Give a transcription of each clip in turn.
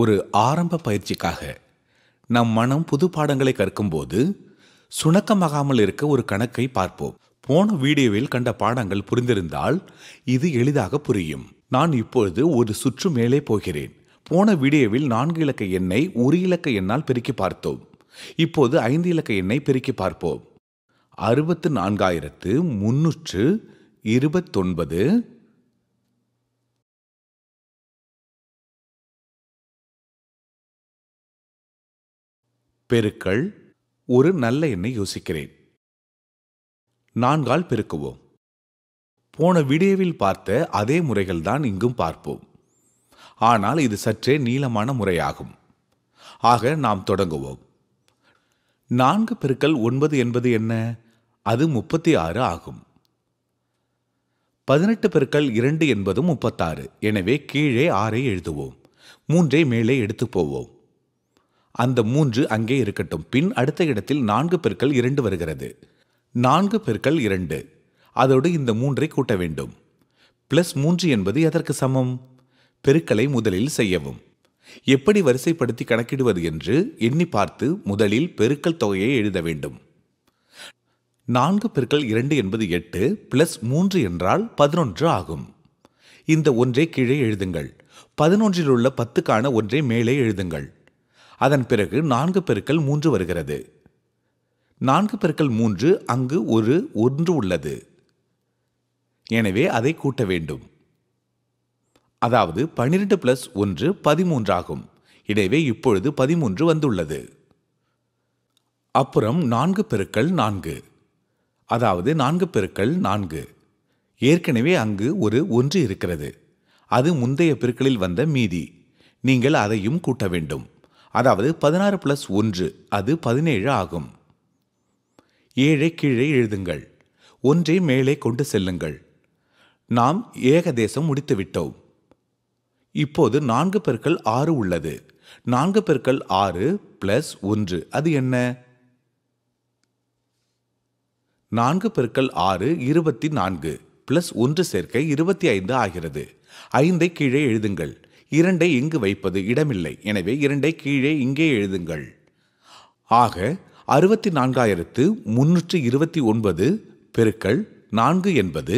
ஒரு ஆரம்ப பயிற்சிக்காக நம் மனம் புது பாடங்களை கற்கும்போது சுணக்கமாகாமல் இருக்க ஒரு கணக்கை பார்ப்போம் போன வீடியோவில் கண்ட பாடங்கள் புரிந்திருந்தால் இது எளிதாக புரியும் நான் இப்பொழுது ஒரு சுற்று மேலே போகிறேன் போன வீடியோவில் நான்கு இலக்க எண்ணை ஒரு இலக்க எண்ணால் பெருக்கி பார்த்தோம் இப்போது ஐந்து இலக்க எண்ணை பெருக்கி பார்ப்போம் அறுபத்து நான்காயிரத்து முன்னூற்று இருபத்தொன்பது பெருக்கள் ஒரு நல்ல எண்ணை யோசிக்கிறேன் நான்கால் பெருக்குவோம் போன வீடியோவில் பார்த்த அதே முறைகள் தான் இங்கும் பார்ப்போம் ஆனால் இது சற்றே நீளமான முறையாகும் ஆக நாம் தொடங்குவோம் நான்கு பெருக்கள் ஒன்பது என்பது என்ன அது முப்பத்தி ஆறு ஆகும் பதினெட்டு பெருக்கள் இரண்டு என்பதும் முப்பத்தாறு எனவே கீழே ஆறை எழுதுவோம் மூன்றை மேலே எடுத்து போவோம் அந்த மூன்று அங்கே இருக்கட்டும் பின் அடுத்த இடத்தில் நான்கு பெருக்கள் இரண்டு வருகிறது நான்கு பெருக்கள் இரண்டு அதோடு இந்த மூன்றை கூட்ட வேண்டும் பிளஸ் மூன்று என்பது எதற்கு சமம் பெருக்களை முதலில் செய்யவும் எப்படி வரிசைப்படுத்தி கணக்கிடுவது என்று எண்ணி பார்த்து முதலில் பெருக்கல் தொகையை எழுத வேண்டும் நான்கு பெருக்கள் இரண்டு என்பது எட்டு பிளஸ் மூன்று என்றால் பதினொன்று ஆகும் இந்த ஒன்றை கீழே எழுதுங்கள் பதினொன்றில் உள்ள பத்துக்கான ஒன்றை மேலே எழுதுங்கள் அதன் பிறகு நான்கு பெருக்கள் மூன்று வருகிறது நான்கு பெருக்கள் மூன்று அங்கு ஒரு ஒன்று உள்ளது எனவே அதை கூட்ட வேண்டும் அதாவது பனிரெண்டு பிளஸ் ஒன்று பதிமூன்றாகும் இடைவே இப்பொழுது பதிமூன்று வந்துள்ளது அப்புறம் நான்கு பெருக்கள் நான்கு அதாவது நான்கு பெருக்கள் நான்கு ஏற்கனவே அங்கு ஒரு ஒன்று இருக்கிறது அது முந்தைய பெருக்களில் வந்த மீதி நீங்கள் அதையும் கூட்ட வேண்டும் அதாவது பதினாறு பிளஸ் ஒன்று அது பதினேழு ஆகும் ஏழை கீழே எழுதுங்கள் ஒன்றை மேலே கொண்டு செல்லுங்கள் நாம் ஏகதேசம் முடித்துவிட்டோம் இப்போது நான்கு பெருக்கள் ஆறு உள்ளது நான்கு பெருக்கள் ஆறு பிளஸ் ஒன்று அது என்ன நான்கு பெருக்கள் ஆறு இருபத்தி நான்கு பிளஸ் ஒன்று சேர்க்க இருபத்தி ஐந்து ஆகிறது ஐந்தை கீழே எழுதுங்கள் இரண்டை இங்கு வைப்பது இடமில்லை எனவே இரண்டை கீழே இங்கே எழுதுங்கள் ஆக அறுபத்தி நான்காயிரத்து முன்னூற்று இருபத்தி ஒன்பது பெருக்கள் நான்கு என்பது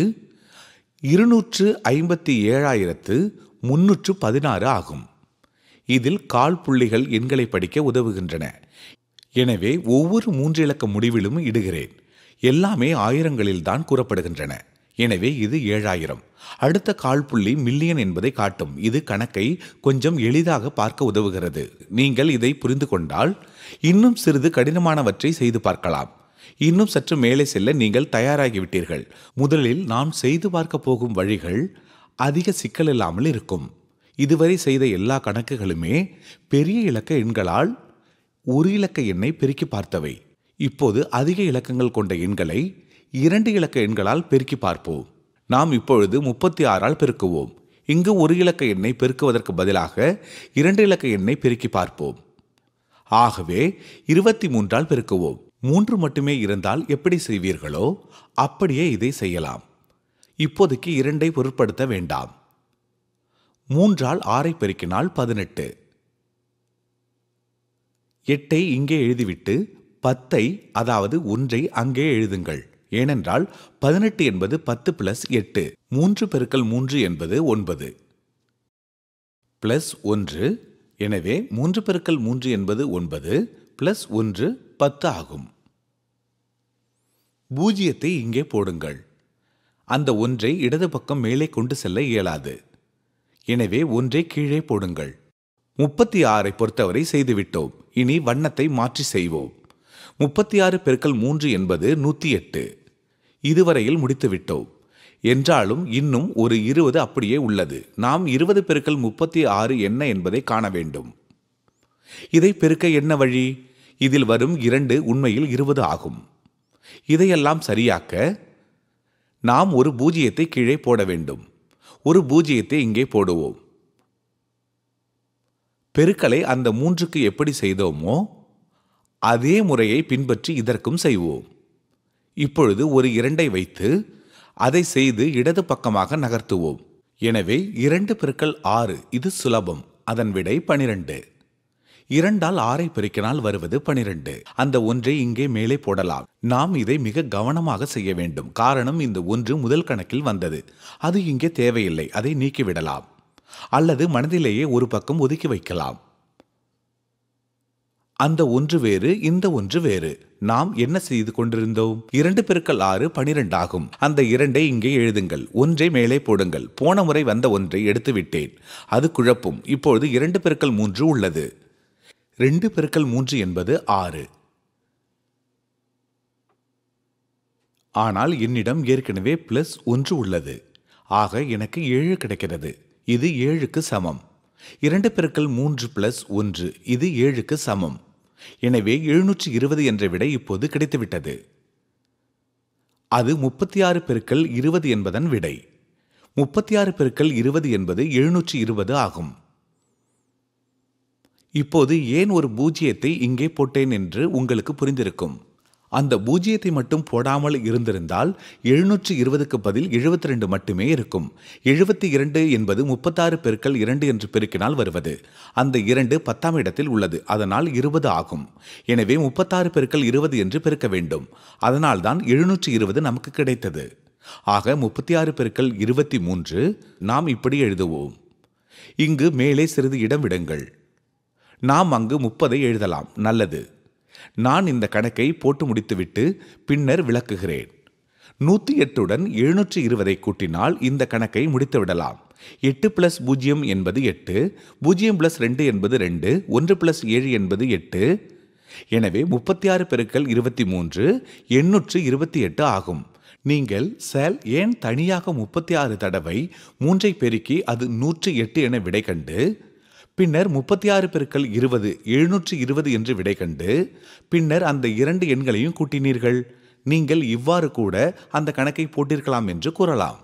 இருநூற்று ஐம்பத்தி ஏழாயிரத்து முன்னூற்று பதினாறு ஆகும் இதில் கால் புள்ளிகள் எண்களை படிக்க உதவுகின்றன எனவே ஒவ்வொரு மூன்று இலக்க முடிவிலும் இடுகிறேன் எல்லாமே ஆயிரங்களில்தான் கூறப்படுகின்றன எனவே இது ஏழாயிரம் அடுத்த கால் புள்ளி மில்லியன் என்பதை காட்டும் இது கணக்கை கொஞ்சம் எளிதாக பார்க்க உதவுகிறது நீங்கள் இதை புரிந்து கொண்டால் இன்னும் சிறிது கடினமானவற்றை செய்து பார்க்கலாம் இன்னும் சற்று மேலே செல்ல நீங்கள் தயாராகிவிட்டீர்கள் முதலில் நாம் செய்து பார்க்க போகும் வழிகள் அதிக சிக்கல் இல்லாமல் இருக்கும் இதுவரை செய்த எல்லா கணக்குகளுமே பெரிய இலக்க எண்களால் ஒரு இலக்க எண்ணை பெருக்கி பார்த்தவை இப்போது அதிக இலக்கங்கள் கொண்ட எண்களை இரண்டு இலக்க எண்களால் பெருக்கி பார்ப்போம் நாம் இப்பொழுது முப்பத்தி ஆறால் பெருக்குவோம் இங்கு ஒரு இலக்க எண்ணை பெருக்குவதற்கு பதிலாக இரண்டு இலக்க எண்ணை பெருக்கி பார்ப்போம் ஆகவே இருபத்தி மூன்றால் பெருக்குவோம் மூன்று மட்டுமே இருந்தால் எப்படி செய்வீர்களோ அப்படியே இதை செய்யலாம் இப்போதைக்கு இரண்டை பொருட்படுத்த வேண்டாம் மூன்றால் ஆறை பெருக்கினால் பதினெட்டு எட்டை இங்கே எழுதிவிட்டு பத்தை அதாவது ஒன்றை அங்கே எழுதுங்கள் ஏனென்றால் பதினெட்டு என்பது பத்து பிளஸ் எட்டு மூன்று பெருக்கல் மூன்று என்பது ஒன்பது பிளஸ் ஒன்று எனவே மூன்று பெருக்கல் மூன்று என்பது ஒன்பது பிளஸ் ஒன்று பத்து ஆகும் பூஜ்ஜியத்தை இங்கே போடுங்கள் அந்த ஒன்றை இடது பக்கம் மேலே கொண்டு செல்ல இயலாது எனவே ஒன்றை கீழே போடுங்கள் முப்பத்தி ஆறை பொறுத்தவரை செய்துவிட்டோம் இனி வண்ணத்தை மாற்றி செய்வோம் முப்பத்தி ஆறு பெருக்கல் மூன்று என்பது நூற்றி எட்டு இதுவரையில் முடித்துவிட்டோம் என்றாலும் இன்னும் ஒரு இருபது அப்படியே உள்ளது நாம் இருபது பெருக்கல் முப்பத்தி ஆறு என்ன என்பதை காண வேண்டும் இதை பெருக்க என்ன வழி இதில் வரும் இரண்டு உண்மையில் இருபது ஆகும் இதையெல்லாம் சரியாக்க நாம் ஒரு பூஜ்ஜியத்தை கீழே போட வேண்டும் ஒரு பூஜ்ஜியத்தை இங்கே போடுவோம் பெருக்களை அந்த மூன்றுக்கு எப்படி செய்தோமோ அதே முறையை பின்பற்றி இதற்கும் செய்வோம் இப்பொழுது ஒரு இரண்டை வைத்து அதை செய்து இடது பக்கமாக நகர்த்துவோம் எனவே இரண்டு பெருக்கள் ஆறு இது சுலபம் அதன் விடை பனிரெண்டு இரண்டால் ஆறை பெருக்கினால் வருவது பனிரெண்டு அந்த ஒன்றை இங்கே மேலே போடலாம் நாம் இதை மிக கவனமாக செய்ய வேண்டும் காரணம் இந்த ஒன்று முதல் கணக்கில் வந்தது அது இங்கே தேவையில்லை அதை நீக்கிவிடலாம் அல்லது மனதிலேயே ஒரு பக்கம் ஒதுக்கி வைக்கலாம் அந்த ஒன்று வேறு இந்த ஒன்று வேறு நாம் என்ன செய்து கொண்டிருந்தோம் இரண்டு பெருக்கள் ஆறு பனிரெண்டாகும் அந்த இரண்டை இங்கே எழுதுங்கள் ஒன்றை மேலே போடுங்கள் போன முறை வந்த ஒன்றை எடுத்துவிட்டேன் அது குழப்பும் இப்பொழுது இரண்டு பெருக்கள் மூன்று உள்ளது ரெண்டு பெருக்கள் மூன்று என்பது ஆறு ஆனால் என்னிடம் ஏற்கனவே பிளஸ் ஒன்று உள்ளது ஆக எனக்கு ஏழு கிடைக்கிறது இது ஏழுக்கு சமம் இரண்டு பெருக்கள் மூன்று பிளஸ் ஒன்று இது ஏழுக்கு சமம் எனவே எழுநூற்றி இருபது என்ற விடை இப்போது கிடைத்துவிட்டது அது முப்பத்தி ஆறு பெருக்கள் இருபது என்பதன் விடை முப்பத்தி ஆறு பெருக்கள் இருபது என்பது எழுநூற்றி இருபது ஆகும் இப்போது ஏன் ஒரு பூஜ்ஜியத்தை இங்கே போட்டேன் என்று உங்களுக்கு புரிந்திருக்கும் அந்த பூஜ்ஜியத்தை மட்டும் போடாமல் இருந்திருந்தால் எழுநூற்று இருபதுக்கு பதில் எழுபத்தி ரெண்டு மட்டுமே இருக்கும் எழுபத்தி இரண்டு என்பது முப்பத்தாறு பெருக்கள் இரண்டு என்று பெருக்கினால் வருவது அந்த இரண்டு பத்தாம் இடத்தில் உள்ளது அதனால் இருபது ஆகும் எனவே முப்பத்தாறு பெருக்கள் இருபது என்று பெருக்க வேண்டும் அதனால்தான் எழுநூற்று இருபது நமக்கு கிடைத்தது ஆக முப்பத்தி ஆறு பெருக்கள் இருபத்தி மூன்று நாம் இப்படி எழுதுவோம் இங்கு மேலே சிறிது இடம் விடுங்கள் நாம் அங்கு முப்பதை எழுதலாம் நல்லது நான் இந்த கணக்கை போட்டு முடித்துவிட்டு பின்னர் விளக்குகிறேன் நூற்றி எட்டுடன் எழுநூற்றி இருபதை கூட்டினால் இந்த கணக்கை முடித்துவிடலாம் எட்டு பிளஸ் பூஜ்ஜியம் என்பது எட்டு பூஜ்ஜியம் பிளஸ் ரெண்டு என்பது ரெண்டு ஒன்று பிளஸ் ஏழு என்பது எட்டு எனவே முப்பத்தி ஆறு பெருக்கள் இருபத்தி மூன்று எண்ணூற்று இருபத்தி எட்டு ஆகும் நீங்கள் செல் ஏன் தனியாக முப்பத்தி ஆறு தடவை மூன்றை பெருக்கி அது நூற்று எட்டு என விடை கண்டு பின்னர் முப்பத்தி ஆறு பெருக்கள் இருபது எழுநூற்று இருபது என்று விடை கண்டு பின்னர் அந்த இரண்டு எண்களையும் கூட்டினீர்கள் நீங்கள் இவ்வாறு கூட அந்த கணக்கை போட்டிருக்கலாம் என்று கூறலாம்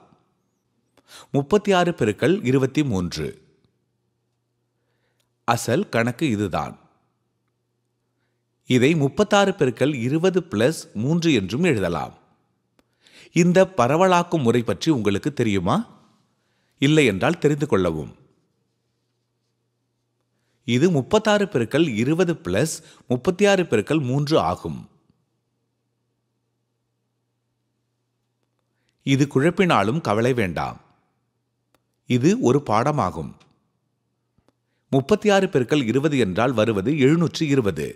முப்பத்தி ஆறு பெருக்கள் இருபத்தி மூன்று அசல் கணக்கு இதுதான் இதை முப்பத்தாறு பெருக்கள் இருபது பிளஸ் மூன்று என்றும் எழுதலாம் இந்த பரவலாக்கும் முறை பற்றி உங்களுக்கு தெரியுமா இல்லை என்றால் தெரிந்து கொள்ளவும் இது முப்பத்தாறு பெருக்கள் இருபது பிளஸ் முப்பத்தி ஆறு பெருக்கள் மூன்று ஆகும் இது குழப்பினாலும் கவலை வேண்டாம் இது ஒரு பாடமாகும் முப்பத்தி ஆறு பெருக்கள் இருபது என்றால் வருவது எழுநூற்று இருபது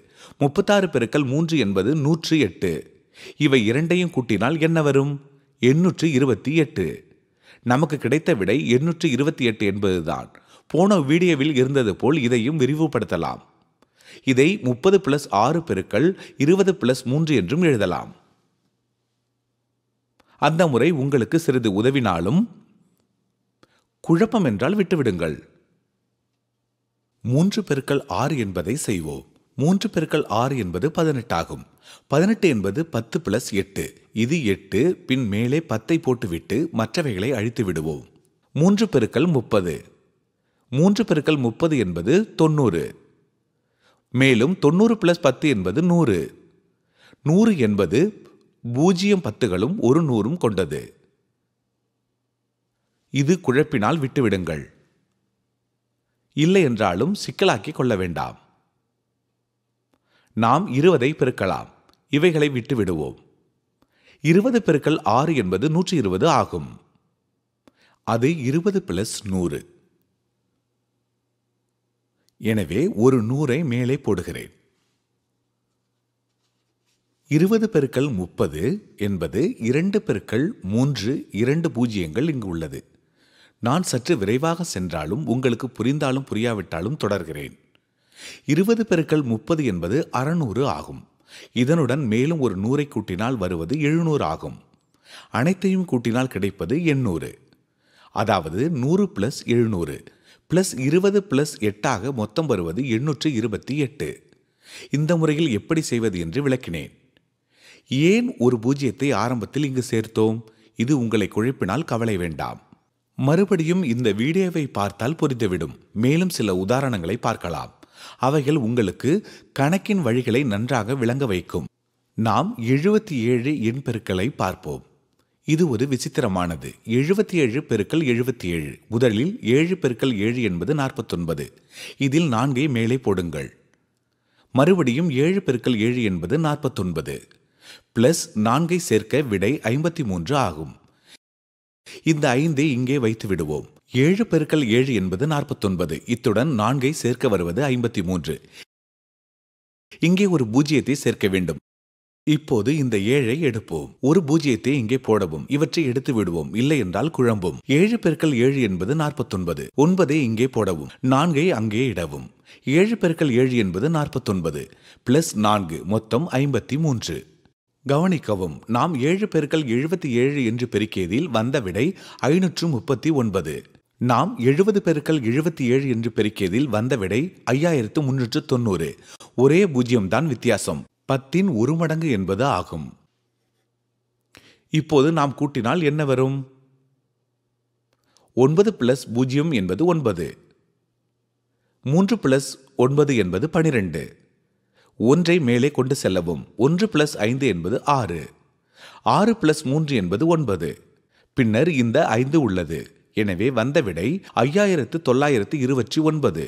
முப்பத்தாறு பெருக்கள் மூன்று என்பது நூற்று எட்டு இவை இரண்டையும் கூட்டினால் என்ன வரும் எண்ணூற்று இருபத்தி எட்டு நமக்கு கிடைத்த விடை எண்ணூற்று இருபத்தி எட்டு என்பதுதான் போன வீடியோவில் இருந்தது போல் இதையும் விரிவுபடுத்தலாம் இதை முப்பது பிளஸ் ஆறு பெருக்கள் இருபது பிளஸ் மூன்று என்றும் எழுதலாம் அந்த முறை உங்களுக்கு சிறிது உதவினாலும் குழப்பம் என்றால் விட்டுவிடுங்கள் மூன்று பெருக்கள் ஆறு என்பதை செய்வோம் மூன்று பெருக்கள் ஆறு என்பது பதினெட்டு ஆகும் பதினெட்டு என்பது பத்து பிளஸ் எட்டு இது எட்டு பின் மேலே பத்தை போட்டுவிட்டு மற்றவைகளை அழித்து விடுவோம் மூன்று பெருக்கள் முப்பது மூன்று பெருக்கல் முப்பது என்பது தொண்ணூறு மேலும் தொண்ணூறு பிளஸ் பத்து என்பது நூறு நூறு என்பது பூஜ்ஜியம் பத்துகளும் ஒரு நூறும் கொண்டது இது குழப்பினால் விட்டுவிடுங்கள் இல்லை என்றாலும் சிக்கலாக்கிக் கொள்ள வேண்டாம் நாம் இருபதை பெருக்கலாம் இவைகளை விட்டுவிடுவோம் இருபது பெருக்கல் ஆறு என்பது நூற்றி இருபது ஆகும் அது இருபது பிளஸ் நூறு எனவே ஒரு நூறை மேலே போடுகிறேன் இருபது பெருக்கள் முப்பது என்பது இரண்டு பெருக்கள் மூன்று இரண்டு பூஜ்ஜியங்கள் இங்கு உள்ளது நான் சற்று விரைவாக சென்றாலும் உங்களுக்கு புரிந்தாலும் புரியாவிட்டாலும் தொடர்கிறேன் இருபது பெருக்கள் முப்பது என்பது அறநூறு ஆகும் இதனுடன் மேலும் ஒரு நூறை கூட்டினால் வருவது எழுநூறு ஆகும் அனைத்தையும் கூட்டினால் கிடைப்பது எண்ணூறு அதாவது நூறு பிளஸ் எழுநூறு பிளஸ் இருபது பிளஸ் எட்டாக மொத்தம் வருவது எண்ணூற்று இருபத்தி எட்டு இந்த முறையில் எப்படி செய்வது என்று விளக்கினேன் ஏன் ஒரு பூஜ்ஜியத்தை ஆரம்பத்தில் இங்கு சேர்த்தோம் இது உங்களை குழப்பினால் கவலை வேண்டாம் மறுபடியும் இந்த வீடியோவை பார்த்தால் புரிந்துவிடும் மேலும் சில உதாரணங்களை பார்க்கலாம் அவைகள் உங்களுக்கு கணக்கின் வழிகளை நன்றாக விளங்க வைக்கும் நாம் எழுபத்தி ஏழு எண் பெருக்களை பார்ப்போம் இது ஒரு விசித்திரமானது எழுபத்தி ஏழு பெருக்கள் எழுபத்தி ஏழு முதலில் ஏழு பெருக்கள் ஏழு என்பது நாற்பத்தொன்பது இதில் நான்கை மேலே போடுங்கள் மறுபடியும் ஏழு பெருக்கள் ஏழு என்பது நாற்பத்தொன்பது பிளஸ் நான்கை சேர்க்க விடை ஐம்பத்தி மூன்று ஆகும் இந்த ஐந்தை இங்கே வைத்து விடுவோம் ஏழு பெருக்கள் ஏழு என்பது நாற்பத்தொன்பது இத்துடன் நான்கை சேர்க்க வருவது ஐம்பத்தி மூன்று இங்கே ஒரு பூஜ்ஜியத்தை சேர்க்க வேண்டும் இப்போது இந்த ஏழை எடுப்போம் ஒரு பூஜ்ஜியத்தை இங்கே போடவும் இவற்றை எடுத்து விடுவோம் இல்லை என்றால் குழம்பும் ஏழு பெருக்கள் ஏழு என்பது நாற்பத்தொன்பது ஒன்பதை இங்கே போடவும் நான்கை அங்கே இடவும் ஏழு பெருக்கள் ஏழு என்பது நாற்பத்தொன்பது பிளஸ் நான்கு மொத்தம் ஐம்பத்தி மூன்று கவனிக்கவும் நாம் ஏழு பெருக்கள் எழுபத்தி ஏழு என்று பெருக்கியதில் வந்த விடை ஐநூற்று முப்பத்தி ஒன்பது நாம் எழுபது பெருக்கள் எழுபத்தி ஏழு என்று பெருக்கியதில் வந்த விடை ஐயாயிரத்து முன்னூற்று தொண்ணூறு ஒரே பூஜ்ஜியம்தான் வித்தியாசம் பத்தின் ஒரு மடங்கு என்பது ஆகும் இப்போது நாம் கூட்டினால் என்ன வரும் ஒன்பது பிளஸ் பூஜ்ஜியம் என்பது ஒன்பது மூன்று பிளஸ் ஒன்பது என்பது பனிரெண்டு ஒன்றை மேலே கொண்டு செல்லவும் ஒன்று பிளஸ் ஐந்து என்பது ஆறு ஆறு பிளஸ் மூன்று என்பது ஒன்பது பின்னர் இந்த ஐந்து உள்ளது எனவே வந்த விடை ஐயாயிரத்து தொள்ளாயிரத்து இருபத்தி ஒன்பது